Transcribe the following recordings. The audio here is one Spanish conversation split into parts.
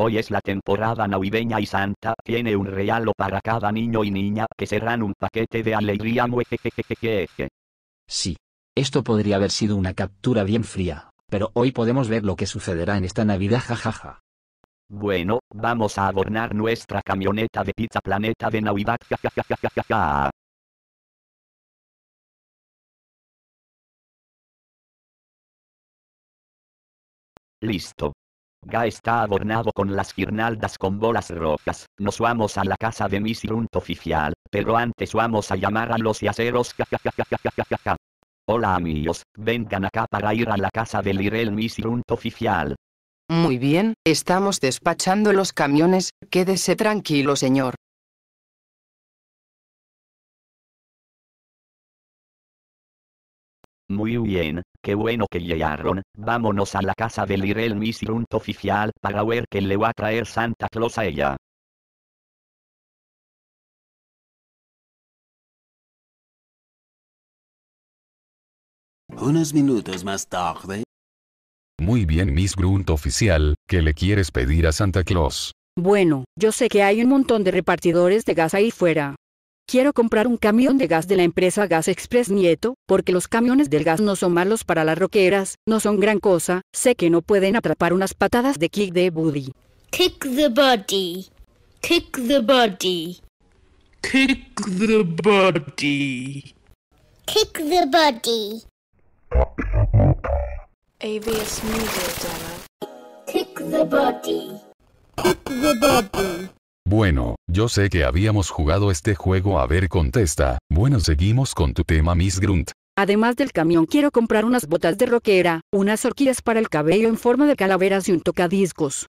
Hoy es la temporada navideña y Santa tiene un regalo para cada niño y niña que serán un paquete de alegría muejejejejejeje. Sí. Esto podría haber sido una captura bien fría, pero hoy podemos ver lo que sucederá en esta Navidad jajaja. Bueno, vamos a adornar nuestra camioneta de pizza planeta de Navidad jajajajajaja. Listo. Ga está adornado con las guirnaldas con bolas rojas. Nos vamos a la casa de Miss Runt oficial, pero antes vamos a llamar a los yaceros. Hola amigos, vengan acá para ir a la casa de Lirel Miss Runt oficial. Muy bien, estamos despachando los camiones, quédese tranquilo señor. Muy bien, qué bueno que llegaron, vámonos a la casa del Irel Miss Grunt oficial para ver qué le va a traer Santa Claus a ella. Unos minutos más tarde. Muy bien Miss Grunt oficial, ¿qué le quieres pedir a Santa Claus? Bueno, yo sé que hay un montón de repartidores de gas ahí fuera, Quiero comprar un camión de gas de la empresa Gas Express Nieto, porque los camiones del gas no son malos para las roqueras, no son gran cosa, sé que no pueden atrapar unas patadas de kick the booty. Kick the body. Kick the body. Kick the body. Kick the body. ABS Media Demo. Kick the body. Kick the body. Bueno, yo sé que habíamos jugado este juego a ver contesta, bueno seguimos con tu tema Miss Grunt. Además del camión quiero comprar unas botas de rockera, unas horquillas para el cabello en forma de calaveras y un tocadiscos.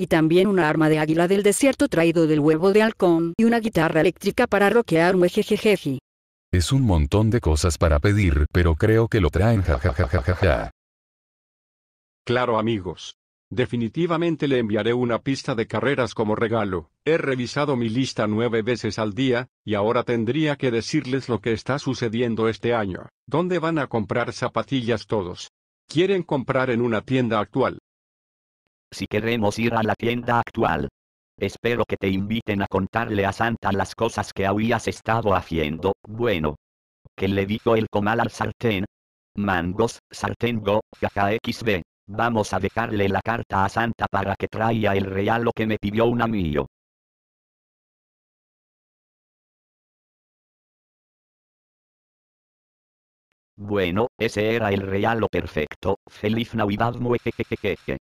Y también una arma de águila del desierto traído del huevo de halcón y una guitarra eléctrica para rockear jejejeje. Es un montón de cosas para pedir, pero creo que lo traen jajajajajaja. Claro amigos, Definitivamente le enviaré una pista de carreras como regalo. He revisado mi lista nueve veces al día, y ahora tendría que decirles lo que está sucediendo este año. ¿Dónde van a comprar zapatillas todos? ¿Quieren comprar en una tienda actual? Si queremos ir a la tienda actual. Espero que te inviten a contarle a Santa las cosas que habías estado haciendo. Bueno. ¿Qué le dijo el comal al sartén? Mangos, sartén go, jaja xb. Vamos a dejarle la carta a Santa para que traiga el regalo que me pidió un amigo. Bueno, ese era el regalo perfecto. Feliz Navidad muejejejejeje.